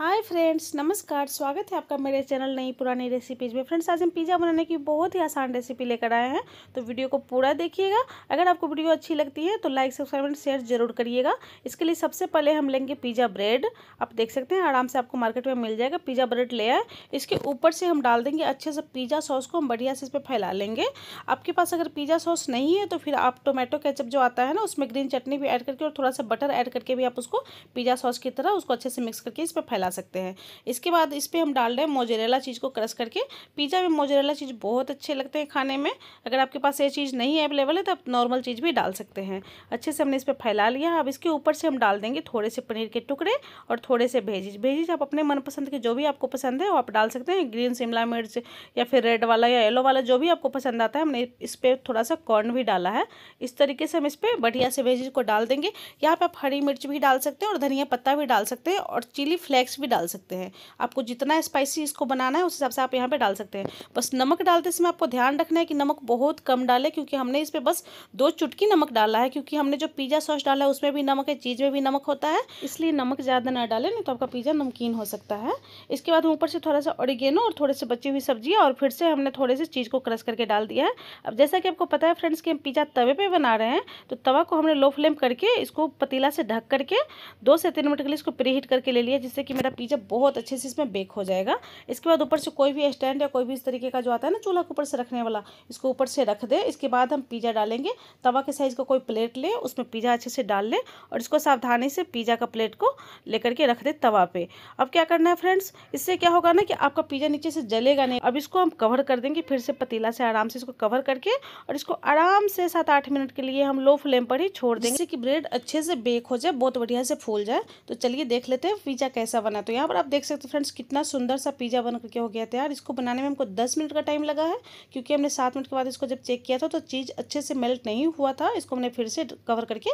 hi friends नमस्कार स्वागत है आपका मेरे चैनल नई पुरानी रेसिपीज में फ्रेंड्स आज हम पिज़्ज़ा बनाने की बहुत ही आसान रेसिपी लेकर आए हैं तो वीडियो को पूरा देखिएगा अगर आपको वीडियो अच्छी लगती है तो लाइक सब्सक्राइब एंड शेयर जरूर करिएगा इसके लिए सबसे पहले हम लेंगे पिज़्ज़ा ब्रेड आप देख सकते हैं आराम से आपको मार्केट में मिल जाएगा पिज़्ज़ा ब्रेड ले आए इसके ऊपर से हम डाल देंगे अच्छे से पिज़्ज़ा सॉस को हम बढ़िया से इस पर फैला लेंगे आपके पास अगर पिज़्ज़ा सॉस नहीं है तो फिर आप टोमेटो केचप जो आता है ना उसमें ग्रीन चटनी भी ऐड करके और थोड़ा सा बटर ऐड करके भी आप उसको पिज़्ज़ा सॉस की तरह उसको अच्छे से मिक्स करके इस पर फैला लगा सकते हैं इसके बाद इस पर हम डाल रहे हैं मोजरेला चीज़ को क्रश करके पिज़्ज़ा में मोजरेला चीज़ बहुत अच्छे लगते हैं खाने में अगर आपके पास ये चीज़ नहीं अवेलेबल है तो आप नॉर्मल चीज़ भी डाल सकते हैं अच्छे से हमने इस पर फैला लिया अब इसके ऊपर से हम डाल देंगे थोड़े से पनीर के टुकड़े और थोड़े से भेजिज भेजिज आप अपने मनपसंद के जो भी आपको पसंद है वो आप डाल सकते हैं ग्रीन शिमला मिर्च या फिर रेड वाला या येलो वाला जो भी आपको पसंद आता है हमने इस पर थोड़ा सा कॉर्न भी डाला है इस तरीके से हम इस पर बढ़िया से भेजिज को डाल देंगे यहाँ पर आप हरी मिर्च भी डाल सकते हैं और धनिया पत्ता भी डाल सकते हैं और चिली फ्लेक्स नेक्स्ट भी डाल सकते हैं आपको जितना स्पाइसी इसको बनाना है उस हिसाब से आप यहाँ पे डाल सकते हैं बस नमक डालते समय आपको ध्यान रखना है कि नमक बहुत कम डालें क्योंकि हमने इस पर बस दो चुटकी नमक डाला है क्योंकि हमने जो पिज़्ज़ा सॉस डाला है उसमें भी नमक है चीज़ में भी नमक होता है इसलिए नमक ज़्यादा ना डालें नहीं तो आपका पिज़्ज़ा नमकीन हो सकता है इसके बाद हम ऊपर से थोड़ा सा ऑरिगेनो और थोड़े से बची हुई सब्जी और फिर से हमने थोड़े से चीज़ को क्रश करके डाल दिया है अब जैसा कि आपको पता है फ्रेंड्स कि हम पिज़्ज़ा तवे पर बना रहे हैं तो तवा को हमने लो फ्लेम करके इसको पतीला से ढक करके दो से तीन मिनट के लिए इसको प्री हीट करके ले लिया जिससे कि मेरा पिज्जा बहुत अच्छे से इसमें बेक हो जाएगा इसके बाद ऊपर से कोई भी स्टैंड या कोई भी इस तरीके का जो आता है ना चूल्हा के ऊपर से रखने वाला इसको ऊपर से रख दे इसके बाद हम पिज़्ज़ा डालेंगे तवा के साइज़ का कोई प्लेट ले उसमें पिज़्ज़ा अच्छे से डाल लें और इसको सावधानी से पिज़्ज़ा का प्लेट को लेकर के रख दे तवा पे अब क्या करना है फ्रेंड्स इससे क्या होगा ना कि आपका पिज़्ज़ा नीचे से जलेगा नहीं अब इसको हम कवर कर देंगे फिर से पतीला से आराम से इसको कवर करके और इसको आराम से सात आठ मिनट के लिए हम लो फ्लेम पर ही छोड़ देंगे कि ब्रेड अच्छे से बेक हो जाए बहुत बढ़िया से फूल जाए तो चलिए देख लेते हैं पिज़्ज़ा कैसा बना तो यहाँ पर आप देख सकते हो फ्रेंड्स कितना सुंदर सा पिज़्ज़ा बन करके हो गया तैयार इसको बनाने में हमको दस मिनट का टाइम लगा है क्योंकि हमने सात मिनट के बाद इसको जब चेक किया था तो चीज़ अच्छे से मेल्ट नहीं हुआ था इसको हमने फिर से कवर करके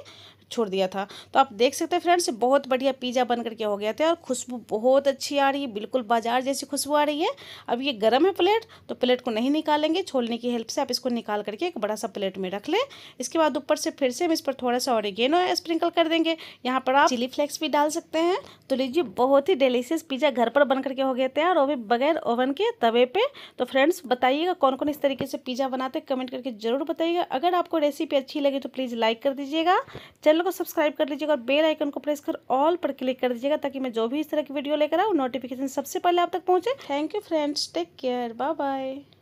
छोड़ दिया था तो आप देख सकते हैं फ्रेंड्स बहुत बढ़िया पिज़्ज़ा बन करके हो गया तैयार खुशबू बहुत अच्छी आ रही है बिल्कुल बाजार जैसी खुशबू आ रही है अब ये गर्म है प्लेट तो प्लेट को नहीं निकालेंगे छोलने की हेल्प से आप इसको निकाल करके एक बड़ा सा प्लेट में रख लें इसके बाद ऊपर से फिर से हम इस पर थोड़ा सा ऑरिगेनो स्प्रिंकल कर देंगे यहाँ पर आप चिली फ्लेक्स भी डाल सकते हैं तो लीजिए बहुत बहुत ही डिलीशियस पिज़्ज़ा घर पर बन करके हो गए थे और वो भी बगैर ओवन के तवे पे तो फ्रेंड्स बताइएगा कौन कौन इस तरीके से पिज़्ज़ा बनाते हैं कमेंट करके ज़रूर बताइएगा अगर आपको रेसिपी अच्छी लगी तो प्लीज़ लाइक कर दीजिएगा चैनल को सब्सक्राइब कर लीजिएगा और बेल आइकन को प्रेस कर ऑल पर क्लिक कर दीजिएगा ताकि मैं जो भी इस तरह की वीडियो लेकर आऊँ नोटिफिकेशन सबसे पहले आप तक पहुँचे thank you friends take care bye bye